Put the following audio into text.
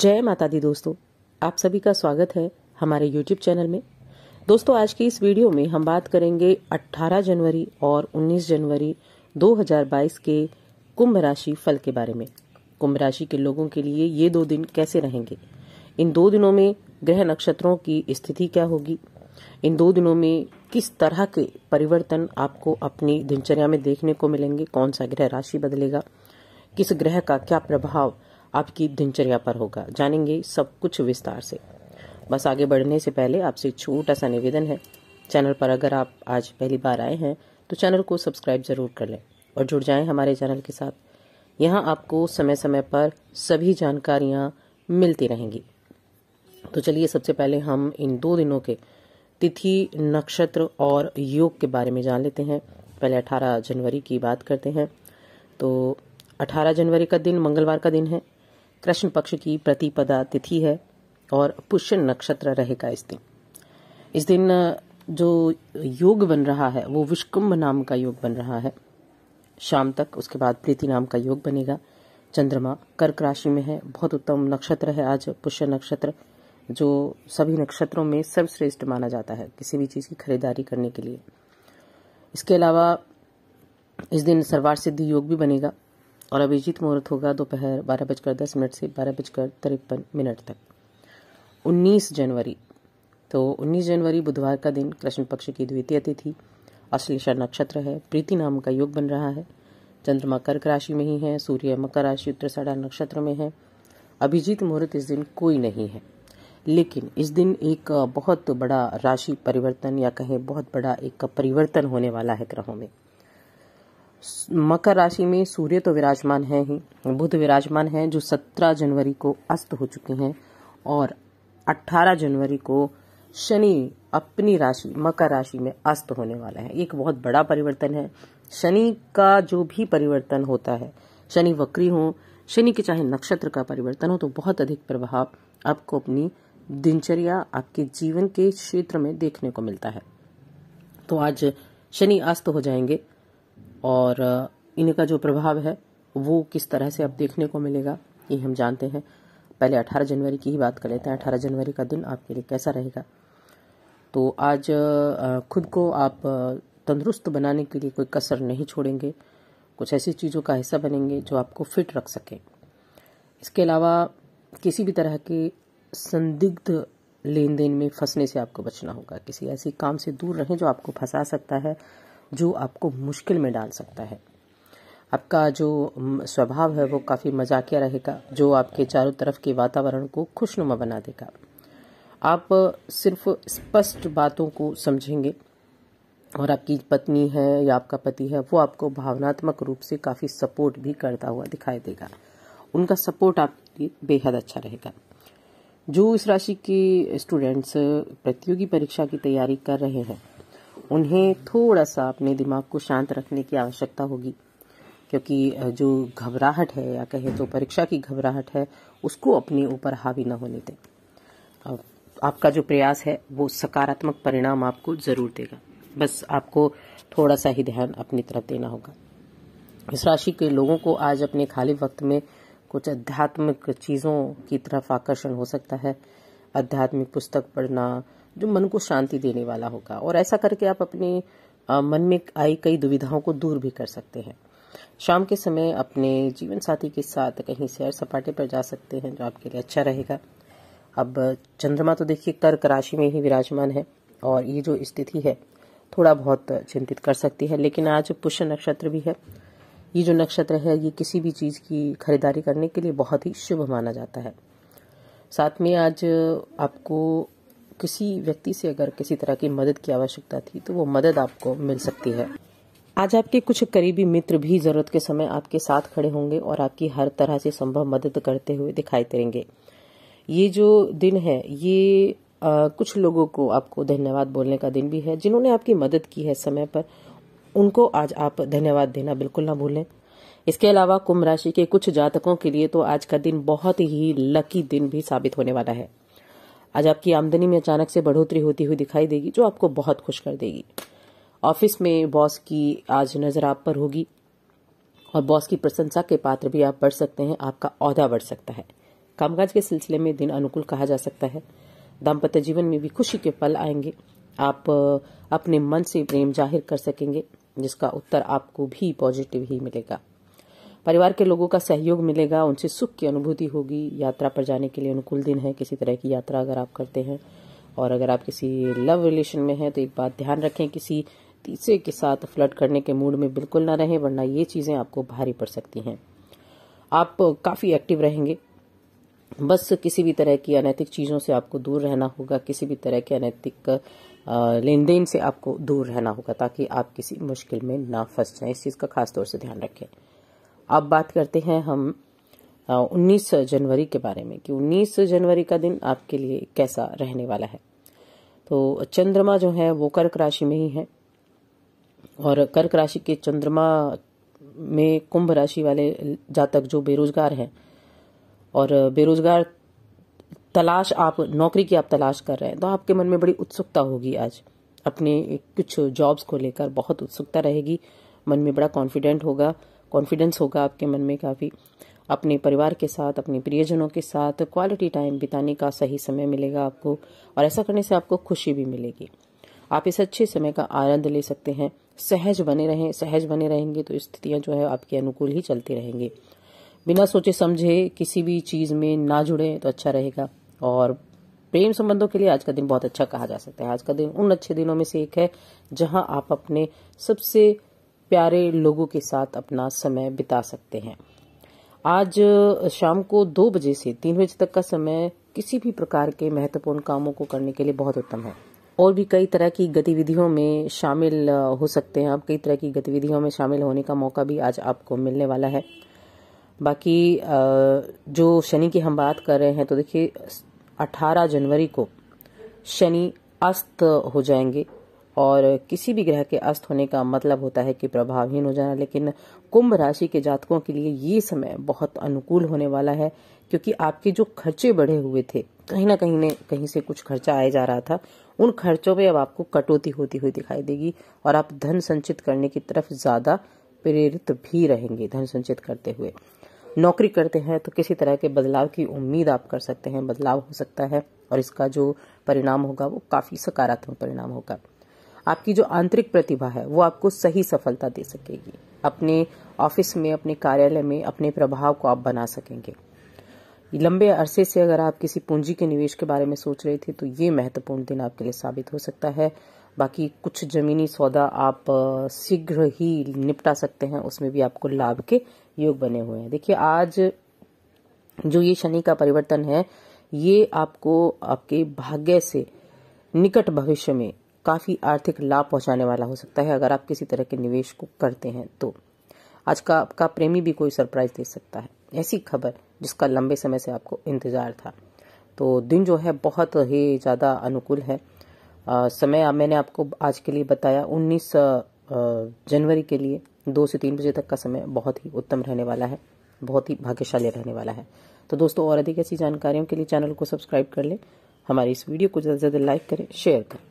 जय माता दी दोस्तों आप सभी का स्वागत है हमारे YouTube चैनल में दोस्तों आज की इस वीडियो में हम बात करेंगे 18 जनवरी और 19 जनवरी 2022 के कुंभ राशि फल के बारे में कुंभ राशि के लोगों के लिए ये दो दिन कैसे रहेंगे इन दो दिनों में ग्रह नक्षत्रों की स्थिति क्या होगी इन दो दिनों में किस तरह के परिवर्तन आपको अपनी दिनचर्या में देखने को मिलेंगे कौन सा ग्रह राशि बदलेगा किस ग्रह का क्या प्रभाव आपकी दिनचर्या पर होगा जानेंगे सब कुछ विस्तार से बस आगे बढ़ने से पहले आपसे छोटा सा निवेदन है चैनल पर अगर आप आज पहली बार आए हैं तो चैनल को सब्सक्राइब जरूर कर लें और जुड़ जाएं हमारे चैनल के साथ यहाँ आपको समय समय पर सभी जानकारियाँ मिलती रहेंगी तो चलिए सबसे पहले हम इन दो दिनों के तिथि नक्षत्र और योग के बारे में जान लेते हैं पहले 18 जनवरी की बात करते हैं तो 18 जनवरी का दिन मंगलवार का दिन है कृष्ण पक्ष की प्रतिपदा तिथि है और पुष्य नक्षत्र रहेगा इस दिन इस दिन जो योग बन रहा है वो विष्कुंभ नाम का योग बन रहा है शाम तक उसके बाद प्रीति नाम का योग बनेगा चंद्रमा कर्क राशि में है बहुत उत्तम नक्षत्र है आज पुष्य नक्षत्र जो सभी नक्षत्रों में सर्वश्रेष्ठ माना जाता है किसी भी चीज़ की खरीदारी करने के लिए इसके अलावा इस दिन सर्वार सिद्धि योग भी बनेगा और अभिजीत मुहूर्त होगा दोपहर बारह बजकर दस मिनट से बारह बजकर तिरपन मिनट तक 19 जनवरी तो 19 जनवरी बुधवार का दिन कृष्ण पक्ष की द्वितीय तिथि अश्लेषा नक्षत्र है प्रीति नाम का योग बन रहा है चंद्रमा कर्क राशि में ही है सूर्य मकर राशि उत्तरसाड़ा नक्षत्र में है अभिजीत मुहूर्त इस दिन कोई नहीं है लेकिन इस दिन एक बहुत बड़ा राशि परिवर्तन या कहें बहुत बड़ा एक परिवर्तन होने वाला है ग्रहों में मकर राशि में सूर्य तो विराजमान है ही बुध विराजमान है जो 17 जनवरी को अस्त हो चुके हैं और 18 जनवरी को शनि अपनी राशि मकर राशि में अस्त होने वाला है एक बहुत बड़ा परिवर्तन है शनि का जो भी परिवर्तन होता है शनि वक्री हो शनि के चाहे नक्षत्र का परिवर्तन हो तो बहुत अधिक प्रभाव आपको अपनी दिनचर्या आपके जीवन के क्षेत्र में देखने को मिलता है तो आज शनि अस्त हो जाएंगे और इनका जो प्रभाव है वो किस तरह से अब देखने को मिलेगा ये हम जानते हैं पहले 18 जनवरी की ही बात कर लेते हैं 18 जनवरी का दिन आपके लिए कैसा रहेगा तो आज खुद को आप तंदुरुस्त बनाने के लिए कोई कसर नहीं छोड़ेंगे कुछ ऐसी चीज़ों का हिस्सा बनेंगे जो आपको फिट रख सकें इसके अलावा किसी भी तरह के संदिग्ध लेन देन में फंसने से आपको बचना होगा किसी ऐसे काम से दूर रहें जो आपको फंसा सकता है जो आपको मुश्किल में डाल सकता है आपका जो स्वभाव है वो काफ़ी मजाकिया रहेगा जो आपके चारों तरफ के वातावरण को खुशनुमा बना देगा आप सिर्फ स्पष्ट बातों को समझेंगे और आपकी पत्नी है या आपका पति है वो आपको भावनात्मक रूप से काफ़ी सपोर्ट भी करता हुआ दिखाई देगा उनका सपोर्ट आपके लिए बेहद अच्छा रहेगा जो इस राशि के स्टूडेंट्स प्रतियोगी परीक्षा की तैयारी कर रहे हैं उन्हें थोड़ा सा अपने दिमाग को शांत रखने की आवश्यकता होगी क्योंकि जो घबराहट है या कहें तो परीक्षा की घबराहट है उसको अपने ऊपर हावी न होने दें आपका जो प्रयास है वो सकारात्मक परिणाम आपको जरूर देगा बस आपको थोड़ा सा ही ध्यान अपनी तरफ देना होगा इस राशि के लोगों को आज अपने खाली वक्त में कुछ आध्यात्मिक चीज़ों की तरफ आकर्षण हो सकता है आध्यात्मिक पुस्तक पढ़ना जो मन को शांति देने वाला होगा और ऐसा करके आप अपने मन में आई कई दुविधाओं को दूर भी कर सकते हैं शाम के समय अपने जीवन साथी के साथ कहीं सैर सपाटे पर जा सकते हैं जो आपके लिए अच्छा रहेगा अब चंद्रमा तो देखिए कर्क राशि में ही विराजमान है और ये जो स्थिति है थोड़ा बहुत चिंतित कर सकती है लेकिन आज पुष्य नक्षत्र भी है ये जो नक्षत्र है ये किसी भी चीज़ की खरीदारी करने के लिए बहुत ही शुभ माना जाता है साथ में आज आपको किसी व्यक्ति से अगर किसी तरह की मदद की आवश्यकता थी तो वो मदद आपको मिल सकती है आज आपके कुछ करीबी मित्र भी जरूरत के समय आपके साथ खड़े होंगे और आपकी हर तरह से संभव मदद करते हुए दिखाई देंगे ये जो दिन है ये आ, कुछ लोगों को आपको धन्यवाद बोलने का दिन भी है जिन्होंने आपकी मदद की है समय पर उनको आज आप धन्यवाद देना बिल्कुल ना भूलें इसके अलावा कुंभ राशि के कुछ जातकों के लिए तो आज का दिन बहुत ही लकी दिन भी साबित होने वाला है आज आपकी आमदनी में अचानक से बढ़ोतरी होती हुई दिखाई देगी जो आपको बहुत खुश कर देगी ऑफिस में बॉस की आज नज़र आप पर होगी और बॉस की प्रशंसा के पात्र भी आप बढ़ सकते हैं आपका औहदा बढ़ सकता है कामकाज के सिलसिले में दिन अनुकूल कहा जा सकता है दाम्पत्य जीवन में भी खुशी के पल आएंगे आप अपने मन से प्रेम जाहिर कर सकेंगे जिसका उत्तर आपको भी पॉजिटिव ही मिलेगा परिवार के लोगों का सहयोग मिलेगा उनसे सुख की अनुभूति होगी यात्रा पर जाने के लिए अनुकूल दिन है किसी तरह की यात्रा अगर आप करते हैं और अगर आप किसी लव रिलेशन में हैं तो एक बात ध्यान रखें किसी तीसरे के साथ फ्लर्ट करने के मूड में बिल्कुल ना रहें वरना ये चीज़ें आपको भारी पड़ सकती हैं आप काफ़ी एक्टिव रहेंगे बस किसी भी तरह की अनैतिक चीज़ों से आपको दूर रहना होगा किसी भी तरह के अनैतिक लेन देन से आपको दूर रहना होगा ताकि आप किसी मुश्किल में ना फंस जाएं इस चीज़ का खास तौर से ध्यान रखें अब बात करते हैं हम 19 जनवरी के बारे में कि 19 जनवरी का दिन आपके लिए कैसा रहने वाला है तो चंद्रमा जो है वो कर्क राशि में ही है और कर्क राशि के चंद्रमा में कुंभ राशि वाले जातक जो बेरोजगार हैं और बेरोजगार तलाश आप नौकरी की आप तलाश कर रहे हैं तो आपके मन में बड़ी उत्सुकता होगी आज अपने कुछ जॉब्स को लेकर बहुत उत्सुकता रहेगी मन में बड़ा कॉन्फिडेंट होगा कॉन्फिडेंस होगा आपके मन में काफ़ी अपने परिवार के साथ अपने प्रियजनों के साथ क्वालिटी टाइम बिताने का सही समय मिलेगा आपको और ऐसा करने से आपको खुशी भी मिलेगी आप इस अच्छे समय का आनंद ले सकते हैं सहज बने रहें सहज बने रहेंगे तो स्थितियां जो है आपके अनुकूल ही चलती रहेंगी बिना सोचे समझे किसी भी चीज़ में ना जुड़े तो अच्छा रहेगा और प्रेम संबंधों के लिए आज का दिन बहुत अच्छा कहा जा सकता है आज का दिन उन अच्छे दिनों में से एक है जहां आप अपने सबसे प्यारे लोगों के साथ अपना समय बिता सकते हैं आज शाम को दो बजे से तीन बजे तक का समय किसी भी प्रकार के महत्वपूर्ण कामों को करने के लिए बहुत उत्तम है और भी कई तरह की गतिविधियों में शामिल हो सकते हैं आप कई तरह की गतिविधियों में शामिल होने का मौका भी आज आपको मिलने वाला है बाकी जो शनि की हम बात कर रहे हैं तो देखिए 18 जनवरी को शनि अस्त हो जाएंगे और किसी भी ग्रह के अस्त होने का मतलब होता है कि प्रभावहीन हो जाना लेकिन कुंभ राशि के जातकों के लिए ये समय बहुत अनुकूल होने वाला है क्योंकि आपके जो खर्चे बढ़े हुए थे कहीं ना कहीं ने कहीं से कुछ खर्चा आया जा रहा था उन खर्चों में अब आपको कटौती होती हुई दिखाई देगी और आप धन संचित करने की तरफ ज्यादा प्रेरित भी रहेंगे धन संचित करते हुए नौकरी करते हैं तो किसी तरह के बदलाव की उम्मीद आप कर सकते हैं बदलाव हो सकता है और इसका जो परिणाम होगा वो काफी सकारात्मक परिणाम होगा आपकी जो आंतरिक प्रतिभा है वो आपको सही सफलता दे सकेगी अपने ऑफिस में अपने कार्यालय में अपने प्रभाव को आप बना सकेंगे लंबे अरसे से अगर आप किसी पूंजी के निवेश के बारे में सोच रहे थे तो ये महत्वपूर्ण दिन आपके लिए साबित हो सकता है बाकी कुछ जमीनी सौदा आप शीघ्र ही निपटा सकते हैं उसमें भी आपको लाभ के योग बने हुए हैं देखिए आज जो ये शनि का परिवर्तन है ये आपको आपके भाग्य से निकट भविष्य में काफ़ी आर्थिक लाभ पहुंचाने वाला हो सकता है अगर आप किसी तरह के निवेश को करते हैं तो आज का आपका प्रेमी भी कोई सरप्राइज दे सकता है ऐसी खबर जिसका लंबे समय से आपको इंतज़ार था तो दिन जो है बहुत ही ज़्यादा अनुकूल है आ, समय मैंने आपको आज के लिए बताया उन्नीस जनवरी के लिए दो से तीन बजे तक का समय बहुत ही उत्तम रहने वाला है बहुत ही भाग्यशाली रहने वाला है तो दोस्तों और अधिक ऐसी जानकारियों के लिए चैनल को सब्सक्राइब कर लें हमारी इस वीडियो को ज़्यादा से ज़्यादा लाइक करें शेयर करें